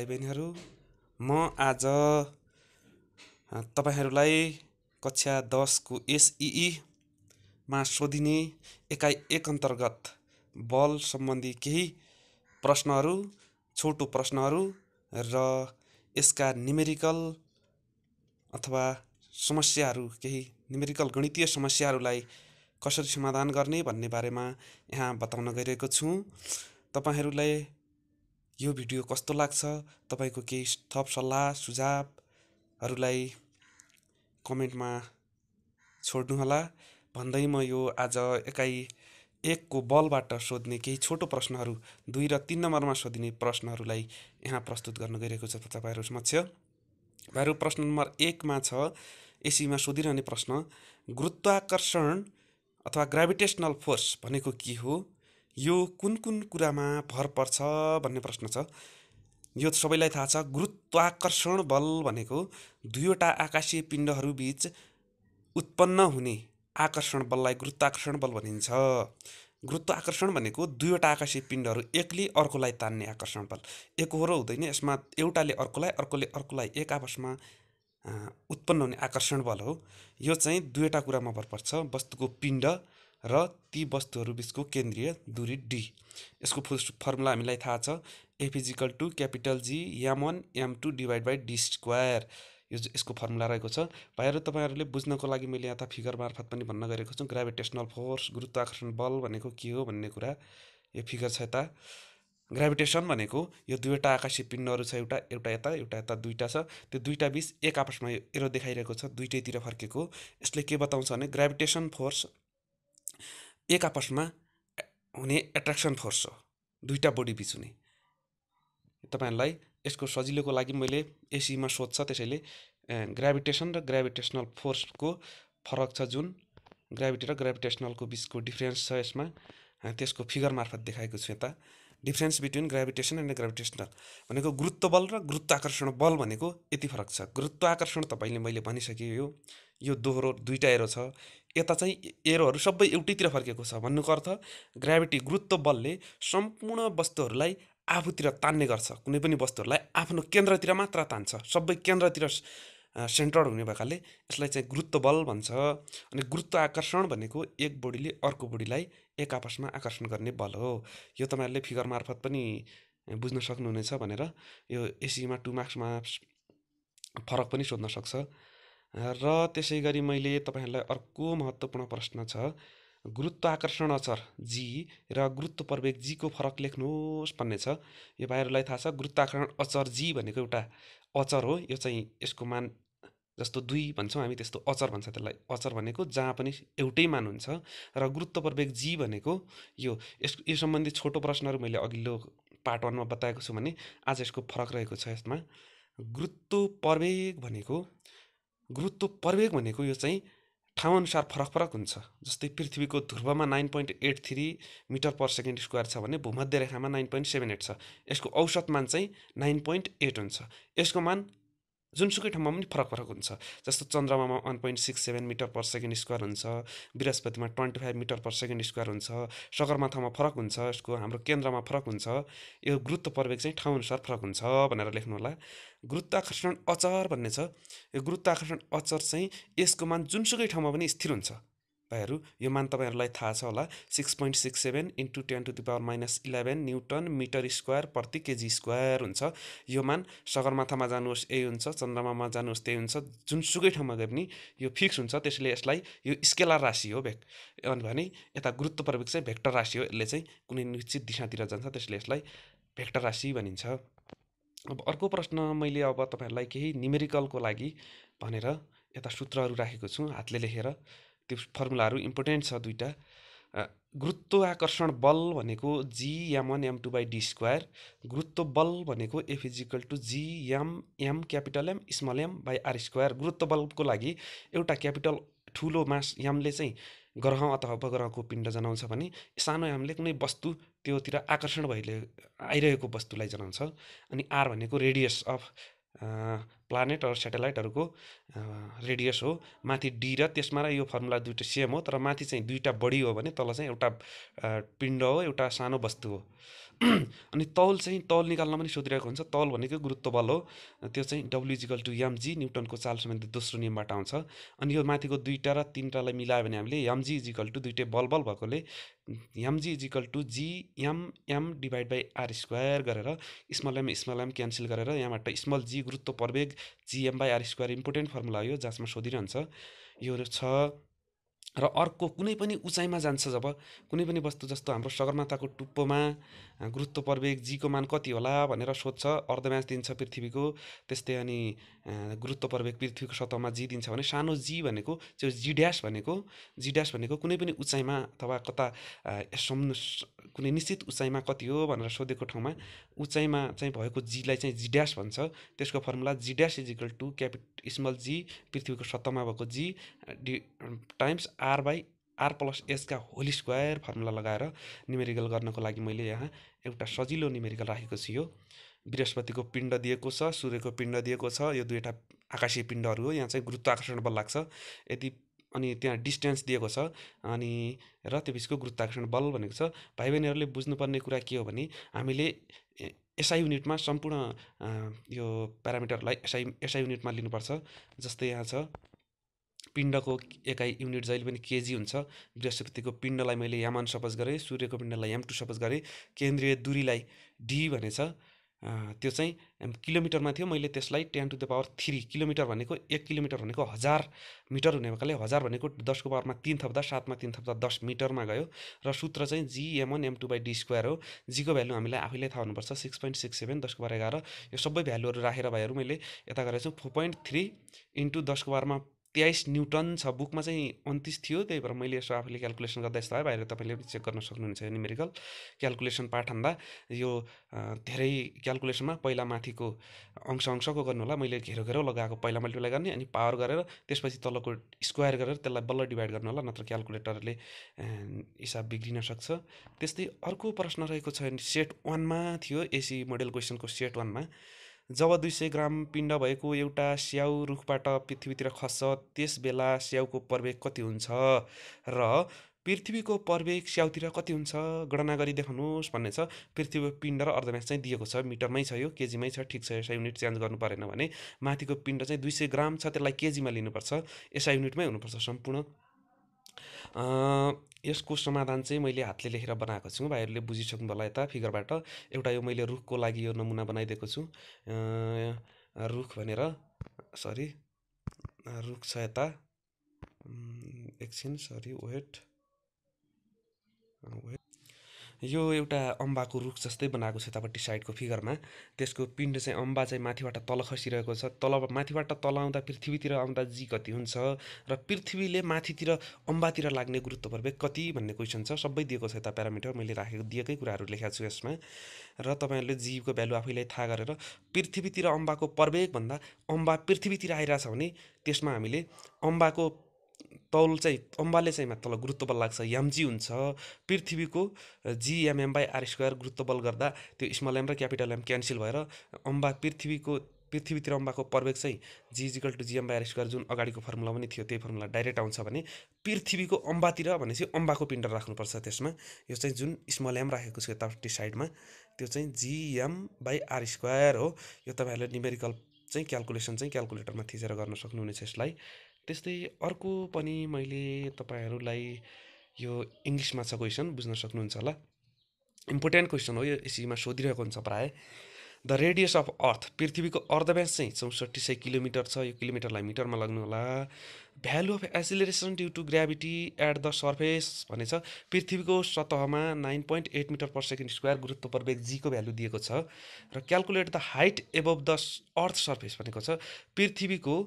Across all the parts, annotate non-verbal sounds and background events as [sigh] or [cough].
भाइ बहिनीहरू म आज तपाईँहरूलाई कक्षा दसको एसइईमा सोधिने एकाइ एक अन्तर्गत बल सम्बन्धी केही प्रश्नहरू छोटो प्रश्नहरू र यसका निमेरिकल अथवा समस्याहरू केही निमेरिकल गणितीय समस्याहरूलाई कसरी समाधान गर्ने भन्ने बारेमा यहाँ बताउन गइरहेको छु तपाईँहरूलाई यो भिडियो कस्तो लाग्छ तपाईँको केही थप सल्लाह सुझावहरूलाई कमेन्टमा छोड्नुहोला भन्दै म यो आज एकाइ एकको बलबाट सोध्ने केही छोटो प्रश्नहरू दुई र तिन नम्बरमा सोधिने प्रश्नहरूलाई यहाँ प्रस्तुत गर्न गइरहेको छ तपाईँहरू समक्ष भाइहरू प्रश्न नम्बर एकमा छ एसीमा सोधिरहने प्रश्न गुरुत्वाकर्षण अथवा ग्राभिटेसनल फोर्स भनेको के हो यो कुन कुन कुरामा भर पर्छ भन्ने प्रश्न छ यो सबैलाई थाहा छ गुरुत्वाकर्षण बल भनेको दुईवटा आकाशीय पिण्डहरूबिच उत्पन्न हुने आकर्षण बललाई गुरुत्वाकर्षण बल भनिन्छ गुरुत्वाकर्षण भनेको दुईवटा आकाशीय पिण्डहरू एकले अर्कोलाई तान्ने आकर्षण बल एकहोरो हुँदैन यसमा एउटाले अर्कोलाई अर्कोले अर्कोलाई एक आपसमा उत्पन्न हुने आकर्षण बल हो यो चाहिँ दुईवटा कुरामा भर पर्छ वस्तुको पिण्ड र ती वस्तुहरू बिचको केन्द्रीय दूरी डी यसको फुल फर्मुला हामीलाई थाहा छ F is equal to capital G M one M two divide by D square यो यसको फर्मुला रहेको छ भाइहरू तपाईँहरूले बुझ्नको लागि मैले यहाँ त फिगर मार्फत पनि भन्न गरेको छु ग्राभिटेसनल फोर्स गुरुत्वाकर्षण बल भनेको के हो भन्ने कुरा यो फिगर छ यता ग्राभिटेसन भनेको यो दुईवटा आकाशीय पिण्डहरू छ एउटा एउटा यता एउटा यता दुईवटा छ त्यो दुईवटा बिच एक आपसमा यो एरो देखाइरहेको छ दुइटैतिर फर्केको यसले के बताउँछ भने ग्राभिटेसन फोर्स एक आपसमा हुने एट्र्याक्सन फोर्स हो दुईवटा बडी बिच हुने तपाईँहरूलाई यसको सजिलोको लागि मैले एसीमा e सोध्छ त्यसैले ग्राभिटेसन र ग्राभिटेसनल फोर्सको फरक छ जुन ग्राभिटी र ग्राभिटेसनलको बिचको डिफ्रेन्स छ यसमा त्यसको फिगर मार्फत देखाएको छु यता difference between gravitation and gravitational भनेको गुरुत्व बल र गुरुत्वाकर्षण बल भनेको यति फरक छ गुरुत्वाकर्षण तपाईँले मैले भनिसकेँ यो यो दोहोरो दुईवटा एरो छ यता चाहिँ एरोहरू सबै एउटैतिर फर्केको छ भन्नुको अर्थ ग्राभिटी गुरुत्व बलले सम्पूर्ण वस्तुहरूलाई आफूतिर तान्ने गर्छ कुनै पनि वस्तुहरूलाई आफ्नो केन्द्रतिर मात्र तान्छ सबै केन्द्रतिर सेन्टर्ड हुने भएकाले यसलाई चाहिँ गुरुत्व बल भन्छ अनि गुरुत्व आकर्षण भनेको एक बोडीले अर्को बोडीलाई एक आपसमा आकर्षण गर्ने बल हो यो तपाईँहरूले फिगर मार्फत पनि बुझ्न सक्नुहुनेछ भनेर यो एसीमा टु मार्क्समा फरक पनि सोध्न सक्छ र त्यसै गरी मैले तपाईँहरूलाई अर्को महत्त्वपूर्ण प्रश्न छ गुरुत्वाकर्षण अचर जी र गुरुत्व प्रवेग जीको फरक लेख्नुहोस् भन्ने छ यो भाइहरूलाई थाहा छ गुरुत्वाकर्षण अचर जी भनेको एउटा अचर हो यो चाहिँ यसको मान जस्तो दुई भन्छौँ हामी त्यस्तो अचर भन्छ त्यसलाई अचर भनेको जहाँ पनि एउटै मान हुन्छ र गुरुत्व प्रवेग जी भनेको यो यस यो सम्बन्धी छोटो प्रश्नहरू मैले अघिल्लो पार्ट वानमा बताएको छु भने आज यसको फरक रहेको छ यसमा गुरुत्व प्रवेग भनेको गुरुत्व प्रवेग भनेको यो चाहिँ ठाउँअनुसार फरक फरक हुन्छ जस्तै पृथ्वीको ध्रुवमा nine point eight three meter per second square छ भने भूमध्य रेखामा नाइन पोइन्ट सेभेन एट छ यसको औसत मान चाहिँ नाइन पोइन्ट एट हुन्छ यसको मान जुनसुकै ठाउँमा पनि फरक फरक हुन्छ जस्तो चन्द्रमामा one point six seven meter per second square हुन्छ बृहस्पतिमा twenty five meter per second square हुन्छ सगरमाथामा फरक हुन्छ यसको हाम्रो केन्द्रमा फरक हुन्छ यो गुरुत्व प्रवेग चाहिँ ठाउँअनुसार फरक हुन्छ भनेर लेख्नु होला गुरुत्वाकर्षण अचर भन्ने छ यो गुरुत्वाकर्षण अचर चाहिँ यसको मान जुनसुकै ठाउँमा पनि स्थिर हुन्छ भाइहरू यो मान तपाईँहरूलाई थाहा छ होला six point six seven into ten to the power minus eleven newton meter square प्रति केजी स्क्वायर हुन्छ यो मान सगरमाथामा जानुहोस् यही हुन्छ चन्द्रमामा जानुहोस् त्यही हुन्छ जुनसुकै ठाउँमा गए पनि यो फिक्स हुन्छ त्यसैले यसलाई यो स्केलर राशि हो भेक भने यता गुरुत्व प्रवेग चाहिँ भेक्टर राशि हो यसले चाहिँ कुनै निश्चित दिशातिर जान्छ त्यसले यसलाई भेक्टर राशि भनिन्छ अब अर्को प्रश्न मैले अब तपाईँहरूलाई केही न्युमेरिकलको लागि भनेर यता सूत्रहरू राखेको छु हातले लेखेर त्यो फर्मुलाहरू इम्पोर्टेन्ट छ गुरुत्व गुरुत्वाकर्षण बल भनेको G M one M two by D square गुरुत्व बल भनेको F is equal to G M M capital M small M by R square गुरुत्व बलको लागि एउटा क्यापिटल ठुलो मास यामले चाहिँ ग्रह अथवा उपग्रहको पिण्ड जनाउँछ भने सानो यामले कुनै वस्तु त्योतिर आकर्षण भइले आइरहेको वस्तुलाई जनाउँछ अनि आर भनेको रेडियस अफ प्लानेट अरू सेटेलाइटहरूको रेडियस हो माथि डी र त्यसमा र यो फर्मुला दुइटा सेम हो तर माथि चाहिँ दुईवटा बढी हो भने तल चाहिँ एउटा पिण्ड हो एउटा सानो वस्तु हो [clears throat] अनि तौल चाहिँ तौल निकाल्न पनि सोधिरहेको हुन्छ तौल भनेको गुरुत्व बल हो त्यो चाहिँ डब्लुजिकल टु एमजी न्युटनको चाल सम्बन्धी दोस्रो नियमबाट आउँछ अनि यो माथिको दुईवटा र तिनवटालाई मिलायो भने हामीले एमजी इजिकल टु दुइटै बल बल भएकोले MG is equal to G M M divide by R square गरेर small M small M cancel गरेर यहाँबाट स्मल जी गुरुत्व प्रवेग GM by R square important formula हो यो जसमा सोधिरहन्छ यो छ र अर्को कुनै पनि उचाइमा जान्छ जब कुनै पनि वस्तु जस्तो हाम्रो सगरमाथाको टुप्पोमा गुरुत्व प्रवेग जीको मान कति होला भनेर सोध्छ अर्धम्यास दिन्छ पृथ्वीको त्यस्तै अनि गुरुत्व प्रवेग पृथ्वीको सतहमा जी दिन्छ भने सानो जी भनेको त्यो जी ड्यास भनेको जी ड्यास भनेको कुनै पनि उचाइमा अथवा कता सम् कुनै निश्चित उचाइमा कति हो भनेर सोधेको ठाउँमा उचाइमा चाहिँ भएको जीलाई चाहिँ जी ड्यास भन्छ त्यसको formula G dash is equal to capital small G पृथ्वीको सतहमा भएको G D times R by R plus एसका होल स्क्वायर फर्मुला लगाएर न्युमेरिकल गर्नको लागि मैले यहाँ एउटा सजिलो न्युमेरिकल राखेको छु यो बृहस्पतिको पिण्ड दिएको छ सूर्यको पिण्ड दिएको छ यो दुईवटा आकाशीय पिण्डहरू हो यहाँ चाहिँ गुरुत्वाकर्षण बल लाग्छ यदि अनि त्यहाँ डिस्टेन्स दिएको छ अनि र त्यो बिचको गुरुत्वाकर्षण बल भनेको छ भाइ बहिनीहरूले बुझ्नुपर्ने कुरा के हो भने हामीले एसआई युनिटमा सम्पूर्ण यो प्यारामिटरलाई एसआई एसआई युनिटमा लिनुपर्छ जस्तै यहाँ छ पिण्डको एकाइ युनिट जहिले पनि केजी हुन्छ बृहस्पतिको पिण्डलाई मैले यामान सपोज गरेँ सूर्यको पिण्डलाई याम टू सपोज गरेँ केन्द्रीय दूरीलाई डी भनेछ त्यो चाहिँ किलोमिटरमा थियो मैले त्यसलाई ten to the power three kilometer भनेको एक किलोमिटर भनेको हजार मिटर हुने भएकोले हजार भनेको दसको पावरमा तिन थप्दा सातमा तिन थप्दा दस मिटरमा गयो र सूत्र चाहिँ G M one M two by D square हो जीको भ्यालु हामीलाई आफैले थाहा हुनुपर्छ सिक्स पोइन्ट सिक्स सेभेन दसको पावर एघार यो सबै भ्यालुहरू राखेर भाइहरू मैले यता गरेको छु फोर पोइन्ट थ्री इन्टु दसको पावरमा तेइस न्युटन छ बुकमा चाहिँ उन्तिस थियो त्यही भएर मैले यसो आफूले क्यालकुलेसन गर्दा यस्तो है बाहिर तपाईँले पनि चेक गर्न सक्नुहुन्छ यो न्युमेरिकल क्यालकुलेसन पाठ हान्दा यो धेरै क्यालकुलेसनमा पहिला माथिको अंश अंशको गर्नु होला मैले घेरो घेरो लगाएको पहिला मल्टिप्लाई गर्ने अनि पावर गरेर त्यसपछि तलको स्क्वायर गरेर त्यसलाई बल्ल डिभाइड गर्नु होला नत्र क्यालकुलेटरले हिसाब बिग्रिन सक्छ त्यस्तै अर्को प्रश्न रहेको छ सेट वानमा थियो एसी मोडेल क्वेसनको सेट वानमा जब दुई सय ग्राम पिण्ड भएको एउटा स्याउ रुखबाट पृथ्वीतिर खस्छ त्यस बेला स्याउको प्रवेग कति हुन्छ र पृथ्वीको प्रवेग स्याउतिर कति हुन्छ गणना गरी देखाउनुहोस् भन्ने छ पृथ्वीको पिण्ड र अर्धव्यास चाहिँ दिएको छ मिटरमै छ यो केजीमै छ ठिक छ एसआई युनिट चेन्ज गर्नु परेन भने माथिको पिण्ड चाहिँ दुई सय ग्राम छ त्यसलाई केजीमा लिनुपर्छ एसआई युनिटमै हुनुपर्छ सम्पूर्ण यसको समाधान चाहिँ मैले हातले लेखेर बनाएको छु भाइहरूले बुझिसक्नु होला यता फिगरबाट एउटा यो मैले रुखको लागि यो नमुना बनाइदिएको छु रुख भनेर सरी रुख छ यता एकछिन सरी वेट वेट यो एउटा अम्बाको रुख जस्तै बनाएको छ यतापट्टि साइडको फिगरमा त्यसको पिण्ड चाहिँ अम्बा चाहिँ माथिबाट तल खसिरहेको छ तल माथिबाट तल आउँदा पृथ्वीतिर आउँदा जी कति हुन्छ र पृथ्वीले माथितिर अम्बातिर लाग्ने गुरुत्व प्रवेग कति भन्ने क्वेसन छ सबै दिएको छ यता प्यारामिटर मैले राखेको दिएकै कुराहरू लेखाएको छु यसमा र तपाईँहरूले जीवको भ्यालु आफैलाई थाहा गरेर पृथ्वीतिर अम्बाको प्रवेगभन्दा अम्बा पृथ्वीतिर आइरहेछ भने त्यसमा हामीले अम्बाको तौल चाहिँ अम्बाले चाहिँ माथि तल गुरुत्व बल लाग्छ एमजी हुन्छ पृथ्वीको जिएमएम बाई आर स्क्वायर गुरुत्व बल गर्दा त्यो स्मल एम र क्यापिटल एम क्यान्सल भएर अम्बा पृथ्वीको पृथ्वीतिर अम्बाको प्रवेग चाहिँ G is equal to GM by R square जुन अगाडिको फर्मुला पनि थियो त्यही फर्मुला डाइरेक्ट आउँछ भने पृथ्वीको अम्बातिर भनेपछि अम्बाको पिण्ड राख्नुपर्छ त्यसमा यो चाहिँ जुन स्मल एम राखेको छ यतापट्टि साइडमा त्यो चाहिँ जिएम बाई आर स्क्वायर हो यो तपाईँहरूले न्युमेरिकल चाहिँ क्यालकुलेसन चाहिँ क्यालकुलेटरमा थिचेर गर्न सक्नुहुनेछ यसलाई त्यस्तै अर्को पनि मैले तपाईँहरूलाई यो इङ्ग्लिसमा छ क्वेसन बुझ्न सक्नुहुन्छ होला इम्पोर्टेन्ट क्वेसन हो यो एसीमा सोधिरहेको हुन्छ प्रायः द रेडियस अफ अर्थ पृथ्वीको अर्धव्यास चाहिँ चौसठी सय किलोमिटर छ यो किलोमिटरलाई मिटरमा होला value of acceleration due to gravity at the surface भनेछ पृथ्वीको सतहमा nine point eight meter per second square गुरुत्व प्रवेग जीको भ्यालु दिएको छ र calculate the height above the earth surface भनेको छ पृथ्वीको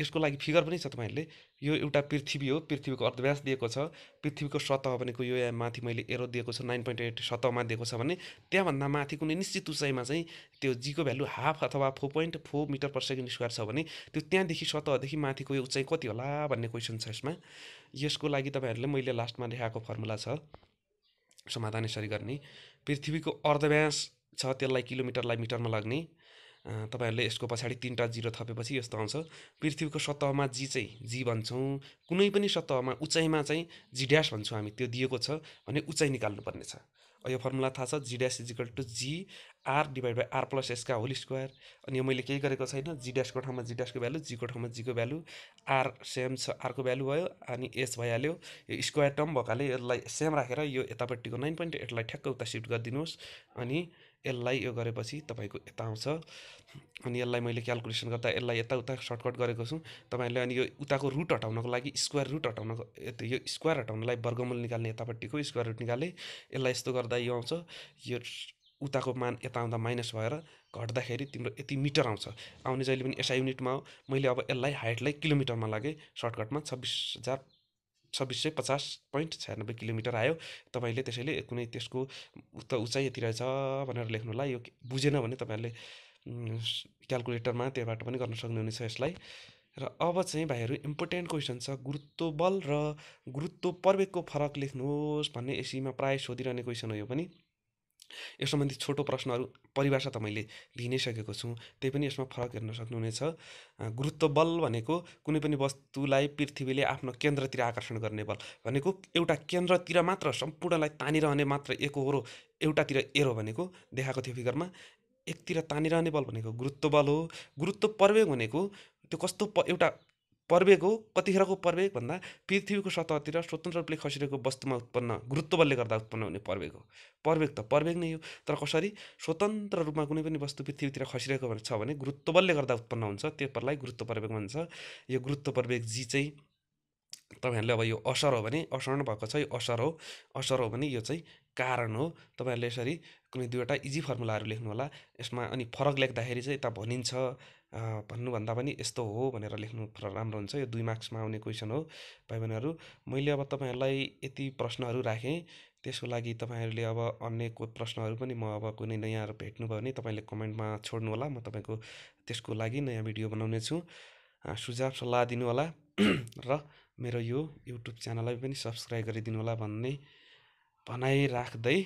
यसको लागि फिगर पनि छ तपाईँहरूले यो एउटा पृथ्वी हो पृथ्वीको अर्धव्यास दिएको छ पृथ्वीको सतह भनेको यो या माथि मैले एरो दिएको छ नाइन पोइन्ट एट सतहमा दिएको छ भने त्यहाँभन्दा माथि कुनै निश्चित उचाइमा चाहिँ त्यो जीको भ्यालु हाफ अथवा four point four meter per second square छ भने त्यो त्यहाँदेखि सतहदेखि माथिको यो उचाइ कति होला भन्ने क्वेसन छ यसमा यसको लागि तपाईँहरूले मैले लास्टमा लेखाएको फर्मुला छ समाधान यसरी गर्ने पृथ्वीको अर्धव्यास छ त्यसलाई किलोमिटरलाई मिटरमा लाग्ने तपाईँहरूले यसको पछाडि तिनवटा जिरो थपेपछि यस्तो आउँछ पृथ्वीको सतहमा जी चाहिँ जी भन्छौँ कुनै पनि सतहमा उचाइमा चाहिँ जी ड्यास भन्छौँ हामी त्यो दिएको छ भने उचाइ निकाल्नुपर्ने छ यो फर्मुला थाहा छ G dash is equal to G R divide by R plus एसका होल स्क्वायर अनि यो मैले केही गरेको छैन जी ड्यासको ठाउँमा जी ड्यासको भ्यालु जीको ठाउँमा जीको भ्यालु आर सेम छ आरको भ्यालु भयो अनि एस भइहाल्यो यो स्क्वायर टर्म भएकोले यसलाई सेम राखेर यो यतापट्टिको नाइन पोइन्ट एटलाई ठ्याक्क उता सिफ्ट गरिदिनुहोस् अनि यसलाई यो गरेपछि तपाईँको यता आउँछ अनि यसलाई मैले क्यालकुलेसन गर्दा यसलाई यताउता सर्टकट गरेको छु तपाईँहरूले अनि यो उताको रुट हटाउनको लागि स्क्वायर रुट हटाउनको यो स्क्वायर हटाउनलाई वर्गमूल निकाल्ने यतापट्टिको स्क्वायर रुट निकाले यसलाई यस्तो गर्दा यो आउँछ यो उताको मान यता आउँदा माइनस भएर घट्दाखेरि तिम्रो यति मिटर आउँछ आउने जहिले पनि एसआई युनिटमा हो मैले अब यसलाई हाइटलाई किलोमिटरमा लागेँ सर्टकटमा छब्बिस हजार छब्बिस सय पचास पोइन्ट छ्यानब्बे किलोमिटर आयो तपाईँले त्यसैले कुनै त्यसको उक्त उचाइ यति रहेछ भनेर लेख्नु होला यो बुझेन भने तपाईँहरूले क्यालकुलेटरमा त्योबाट पनि गर्न सक्नुहुनेछ यसलाई र अब चाहिँ भाइहरू इम्पोर्टेन्ट क्वेसन छ गुरुत्व बल र गुरुत्व प्रवेगको फरक लेख्नुहोस् भन्ने एसीमा प्रायः सोधिरहने क्वेसन हो यो पनि यस सम्बन्धी छोटो प्रश्नहरू परिभाषा त मैले लिइ नै सकेको छु त्यही पनि यसमा फरक हेर्न सक्नुहुनेछ गुरुत्व बल भनेको कुनै पनि वस्तुलाई पृथ्वीले आफ्नो केन्द्रतिर आकर्षण गर्ने बल भनेको एउटा केन्द्रतिर मात्र सम्पूर्णलाई तानिरहने मात्र एक एकहोरो एउटातिर एरो भनेको देखाएको थियो फिगरमा एकतिर तानिरहने बल भनेको गुरुत्व बल हो गुरुत्व प्रवेग भनेको त्यो कस्तो एउटा प्रवेग हो कतिखेरको प्रवेग भन्दा पृथ्वीको सतहतिर स्वतन्त्र रूपले खसिरहेको वस्तुमा उत्पन्न गुरुत्वबलले गर्दा उत्पन्न हुने प्रवेग हो प्रवेग त प्रवेग नै हो तर कसरी स्वतन्त्र रूपमा कुनै पनि वस्तु पृथ्वीतिर खसिरहेको छ भने गुरुत्वबलले गर्दा उत्पन्न हुन्छ त्यो परलाई गुरुत्व प्रवेग भन्छ यो गुरुत्व प्रवेग जी चाहिँ तपाईँहरूले अब यो असर हो भने असर भएको छ यो असर हो असर हो भने यो चाहिँ कारण हो तपाईँहरूले यसरी कुनै दुईवटा इजी फर्मुलाहरू लेख्नु होला यसमा अनि फरक लेख्दाखेरि चाहिँ यता भनिन्छ भन्नुभन्दा पनि यस्तो हो भनेर लेख्नु राम्रो हुन्छ यो दुई मार्क्समा आउने क्वेसन हो भाइ बहिनीहरू मैले अब तपाईँहरूलाई यति प्रश्नहरू राखेँ त्यसको लागि तपाईँहरूले अब अन्य को प्रश्नहरू पनि म अब कुनै नयाँहरू भेट्नुभयो भने तपाईँले कमेन्टमा छोड्नु होला म तपाईँको त्यसको लागि नयाँ भिडियो बनाउने छु सुझाव सल्लाह दिनुहोला [clears throat] र मेरो यो युट्युब च्यानललाई पनि सब्सक्राइब गरिदिनु होला भन्ने भनाइ राख्दै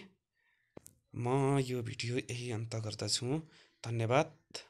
म यो भिडियो यही अन्त गर्दछु धन्यवाद